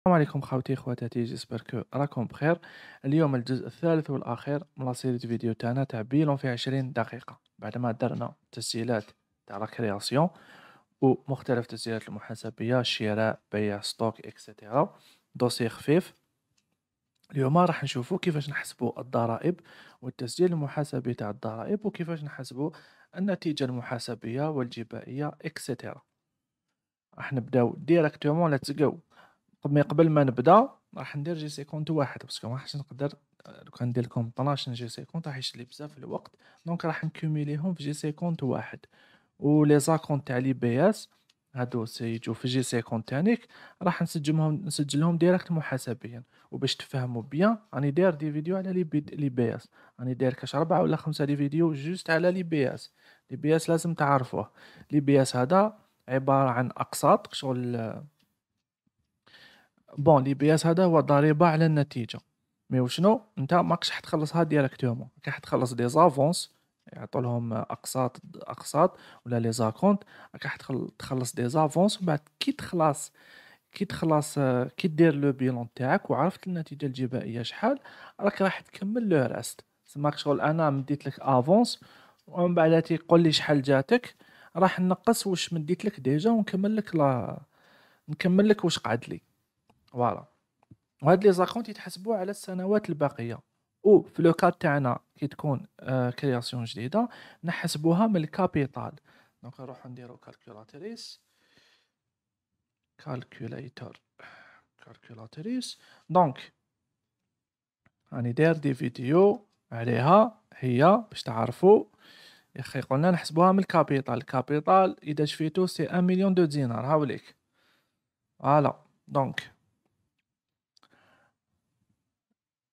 السلام عليكم خاوتي خواتاتي جيسبر كو راكم بخير اليوم الجزء الثالث والاخير من سيري فيديو تاعنا تاع بيلون في عشرين دقيقه بعد ما درنا تسجيلات تاع لا كرياسيون ومختلف التسجيلات المحاسبيه شراء بيع ستوك اكسيتيرا دوسي خفيف اليوم راح نشوفو كيفاش نحسبو الضرائب والتسجيل المحاسبي تاع الضرائب وكيفاش نحسبو النتيجه المحاسبيه والجبائيه اكسيتيرا راح نبداو ديريكتومون ليتس جو طب ما قبل ما نبدا راح ندير جي سيكونت واحد باسكو ما راحش نقدر آه، لو كان ندير لكم 12 جي سيكونت راح يشلي بزاف الوقت دونك راح نكوميليهم في جي سيكونت واحد و لي زاكونت تاع لي بي اس هادو سيجو في جي سيكونت تانيك راح نسجلهم نسجلهم ديريكت محاسبيا وباش تفهموا بيان راني داير دي فيديو على لي بي لي بي اس راني داير كاش ربعة ولا خمسة دي فيديو جوست على لي بي اس لي بي اس لازم تعرفوه لي بي اس هذا عبارة عن أقساط شغل آه، بون لي بي اس هذا هو ضريبه على النتيجه مي وشنو انت ماكش حتخلصها ديريكتومون راك حتخلص دي زافونس يعطولهم لهم اقساط اقساط ولا لي زاكونت راك تخلص دي زافونس ومن بعد كي تخلص كي تخلص كي دير لو بيلون تاعك وعرفت النتيجه الجبائيه شحال راك راح تكمل لو راست سماك شغل انا مديت لك افونس ومن بعد تيقول لي شحال جاتك راح نقص واش مديت لك ديجا ونكمل لك لا نكمل لك واش قعد لي فوالا وهاد لي زاكونت يتحسبوا على السنوات الباقيه او في لو كاد تاعنا كي تكون آه، كرياسيون جديده نحسبوها من الكابيتال دونك نروحو نديرو كالكولاتريس كالكوليتر كالكولاتريس دونك راني داير دي فيديو عليها هي باش تعرفوا يا اخي قلنا نحسبوها من الكابيتال الكابيتال اذا شفيتو سي 1 مليون دو دينار هاوليك فوالا دونك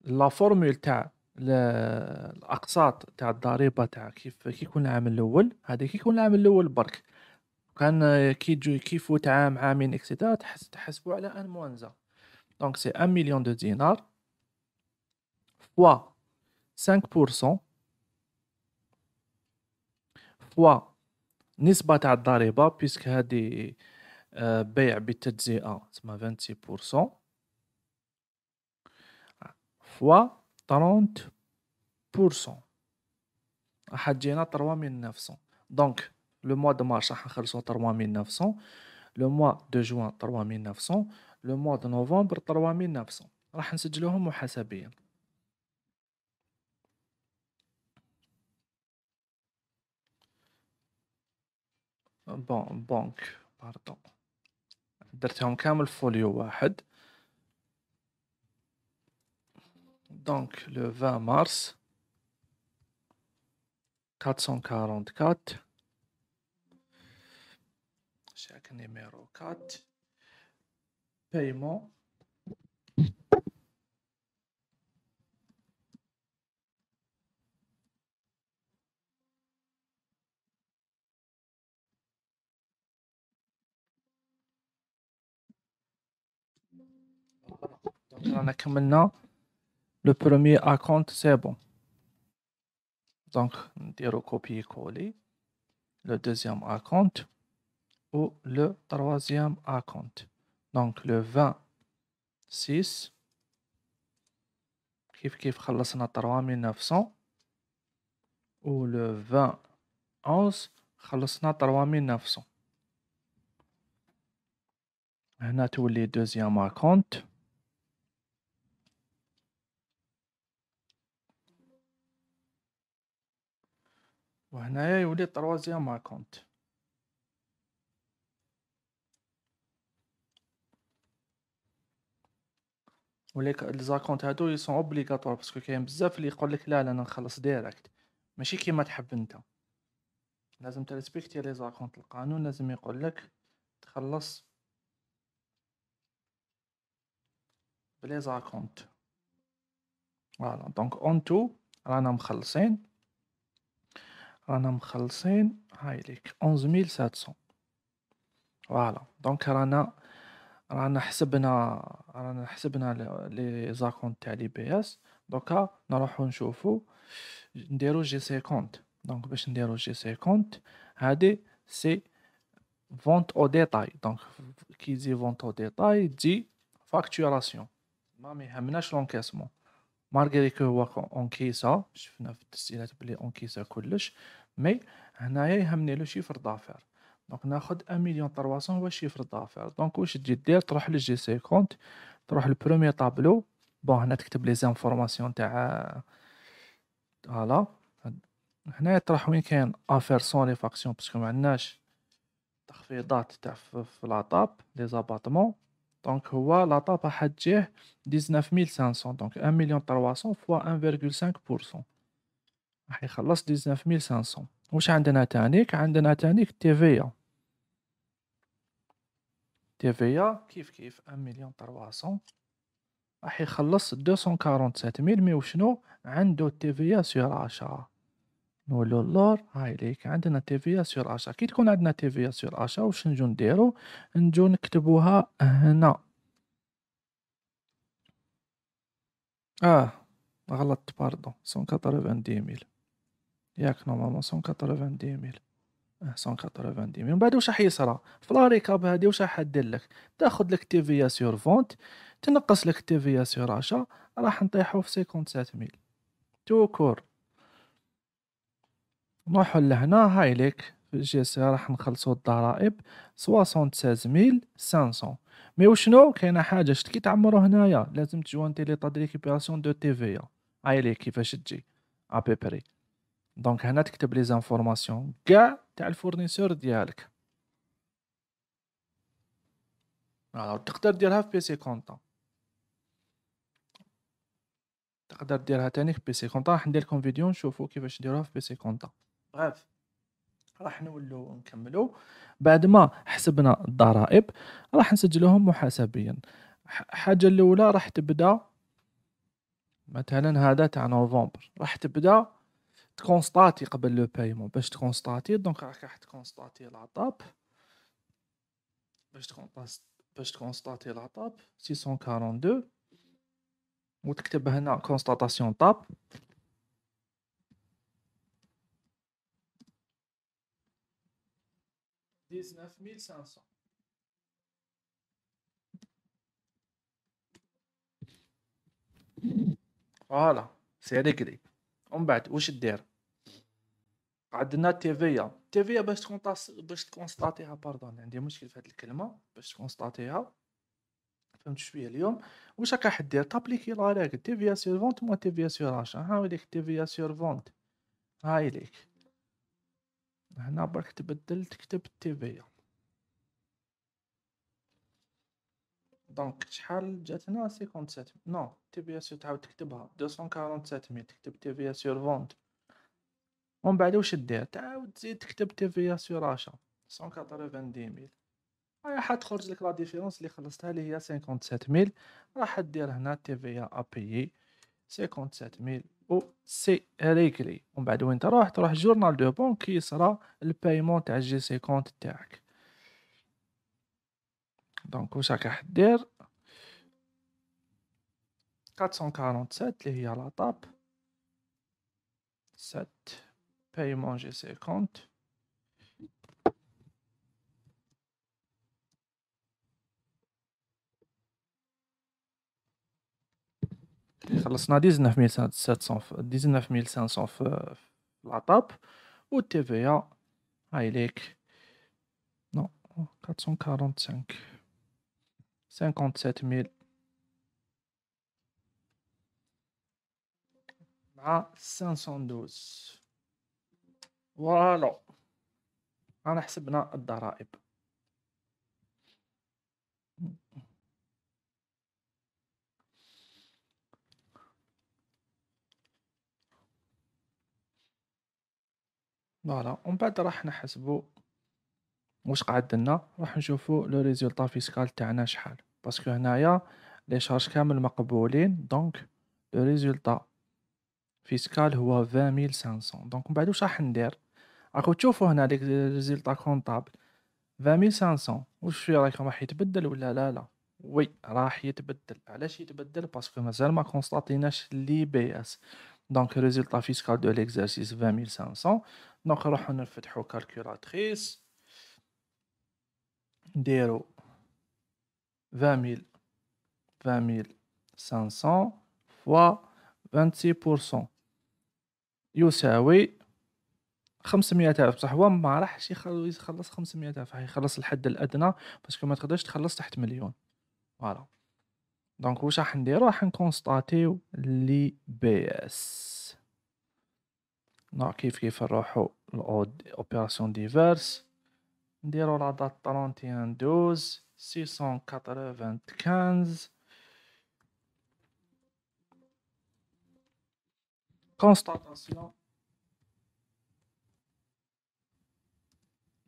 لا فورمول تاع الاقساط تاع الضريبه تاع كيف كي يكون العام الاول هذا كي يكون العام الاول برك كان كي تجي كي عام عامين اكسيتيرا تحس تحسبوا على ان موانزا دونك سي 1 مليون دو دينار فوا 5% فوا نسبة تاع الضريبة بيسك هادي آه، بيع بالتجزئة تسمى 26% فوا 30% راح تجينا 3900 دونك لو موا دو مارس راح نخلصو 3900 لو موا دو جوان 3900 لو موا دو نوفمبر 3900 راح نسجلوهم محاسبيا بون بونك باردون درتهم كامل فوليو واحد donc le 20 mars 444, chaque numéro 4, paiement. Donc, on a le premier account, c'est bon. Donc, on copier-coller le deuxième account ou le troisième account. Donc, le 26, kif كيف خلصنا 3900 ou le 21, خلصنا 3900. هنا تولي deuxième account. وهنايا يولي طروازيام اكونت وليك لي زاكونت هادو يسون اوبليغاتوار باسكو كاين بزاف لي يقول لك لا لا انا نخلص ديريكت ماشي كيما تحب انت لازم تريسبكتي لي زاكونت القانون لازم يقول لك تخلص بلي زاكونت فوالا دونك اون تو رانا مخلصين رانا مخلصين هاي ليك 11700 فوالا دونك رانا رانا حسبنا رانا حسبنا لي زاكونت تاع لي بي اس دوكا نروحو نشوفو نديرو جي سي كونت دونك باش نديرو جي سي كونت هادي سي فونت او ديتاي دونك كي تجي فونت او ديتاي تجي فاكتوراسيون ما ميهمناش لونكاسمون مارغري كو هو اونكيسا شفنا في التسجيلات بلي اونكيسا كلش مي هنايا يهمني لو شيفر دافير دونك ناخد ان مليون 300 هو شيفر دافير دونك واش تجي دير تروح للجي سي كونت تروح للبروميير طابلو بون هنا تكتب لي زانفورماسيون تاع فوالا هنا تروح وين كاين افير سون لي فاكسيون باسكو ما عندناش تخفيضات تاع في لاطاب لي زاباطمون دونك هو لا ديزناف حتجيه 19500 دونك 1 مليون 300 فوا 1.5% راح يخلص 19500 واش عندنا تانيك عندنا تانيك تيفيا تيفيا كيف كيف 1 مليون 300 راح يخلص 247000 مي وشنو عنده تيفيا سيغ عشرة نقول له لور ليك عندنا تي في سور اشا كي تكون عندنا تي في سور اشا واش نجو نديرو نجو نكتبوها هنا اه غلطت باردون سون كاتروفاندي ميل ياك نورمالمون سون كاتروفاندي ميل اه سون كاتروفاندي ميل من بعد واش راح يصرى في لا ريكاب هادي واش راح دير لك تاخد لك تي في سور فونت تنقص لك تي في سور اشا راح نطيحو في سيكونت سات ميل تو كور نروحو لهنا هاي ليك في سي إيه، راح نخلصو الضرائب 76500 ميل مي وشنو كاينه حاجه شت كي تعمرو هنايا لازم تجوانتي لي طاد ريكوبيراسيون دو تي في هاي ليك كيفاش تجي ابيبري دونك هنا تكتب لي زانفورماسيون كاع تاع الفورنيسور ديالك الوغ تقدر ديرها في بي سي كونطا تقدر ديرها تاني في بي سي كونطا راح ندير لكم فيديو نشوفو كيفاش نديروها في بي سي كونطا بغاف راح نولو نكملو بعد ما حسبنا الضرائب راح نسجلوهم محاسبيا حاجة الأولى راح تبدا مثلا هذا تاع نوفمبر راح تبدا تكونستاتي قبل لو بايمون باش تكونستاتي دونك راك راح تكونستاتي لاطاب باش تكونستاتي باش تكونستاتي لاطاب 642 وتكتب هنا كونستاتاسيون طاب dix فوالا سي كري ومن بعد واش دير عندنا تيفيا تيفيا باش تكونطاس باش تكونستاتيها باردون عندي مشكل في هاد الكلمه باش تكونستاتيها فهمت شويه اليوم واش راك راح دير تابليكي لا ريغ تيفيا سيرفونت فونت مو تيفيا سير اش ها هو ديك تيفيا سيرفونت هاي ليك هنا برك تبدل تكتب في دونك شحال جاتنا سيكونت سات نو في اس تعاود تكتبها دوسون كارونت سات مية تكتب تيفيا سور فونت ومن بعد واش دير تعاود تزيد تكتب تيفيا سور اشا سون كاتروفان دي ميل راح حتخرج لك لا ديفيرونس اللي خلصتها اللي هي سيكونت سات ميل راح دير هنا تيفيا ابيي 57 ميل او سي ريكلي ومن بعد وين تروح تروح جورنال دو بون كي صرا البايمون تاع جي سي كونت تاعك دونك واش راك راح دير 447 اللي هي لا طاب 7 بايمون جي سي كونت خلصنا 19700 19500 في العطاب و تي في ا هاي ليك نو 445 57000 مع 512 فوالا انا حسبنا الضرائب فوالا ومن بعد راح نحسبو واش قعدلنا راح نشوفو لو ريزولطا فيسكال تاعنا شحال باسكو هنايا لي شارج كامل مقبولين دونك لو ريزولطا فيسكال هو 20500 دونك من بعد واش راح ندير راكو تشوفو هنا ليك ريزولطا كونطابل 20500 واش في رايكم راح يتبدل ولا لا لا وي راح يتبدل علاش يتبدل باسكو مازال ما كونستاتيناش لي بي اس دونك ريزلتا فيسكال دو ليكزارسيس 20500 دونك نروحو نفتحو كالكولاتريس نديرو 20000 20500 فوا 26% يساوي 500000 بصح هو ما راحش يخلص 500000 راح يخلص الحد الادنى باسكو ما تقدرش تخلص تحت مليون فوالا دونك واش راح ندير راح نكونستاتيو لي بي اس دونك كيف كيف نروحو اوبيراسيون ديفيرس نديرو لا دات 31 دوز 695 constatation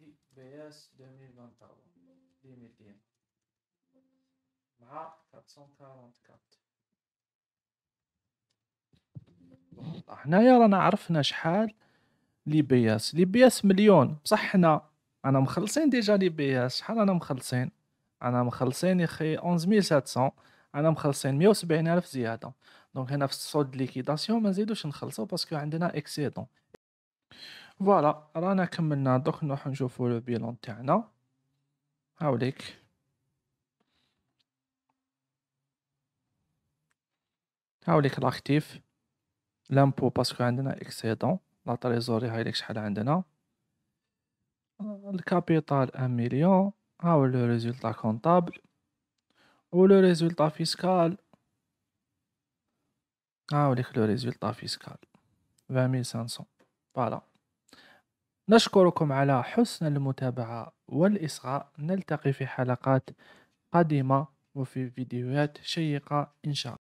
IBS 2021 2021 مع 444 هنايا رانا عرفنا شحال لي بياس لي بياس مليون بصح حنا انا مخلصين ديجا لي بياس شحال انا مخلصين انا مخلصين يا اخي 11700 انا مخلصين 170 الف زياده دونك هنا في الصود ليكيداسيون ما نزيدوش نخلصو باسكو عندنا اكسيدون فوالا رانا كملنا دوك نروح نشوفو لو بيلون تاعنا هاوليك هاوليك لاكتيف لامبو باسكو عندنا اكسيدون لا تريزوري هاي ليك شحال عندنا الكابيتال ان مليون هاو لو ريزولتا كونطابل و لو ريزولتا فيسكال هاو ليك لو ريزولتا فيسكال 20500 فوالا نشكركم على حسن المتابعة والإصغاء نلتقي في حلقات قادمة وفي فيديوهات شيقة إن شاء الله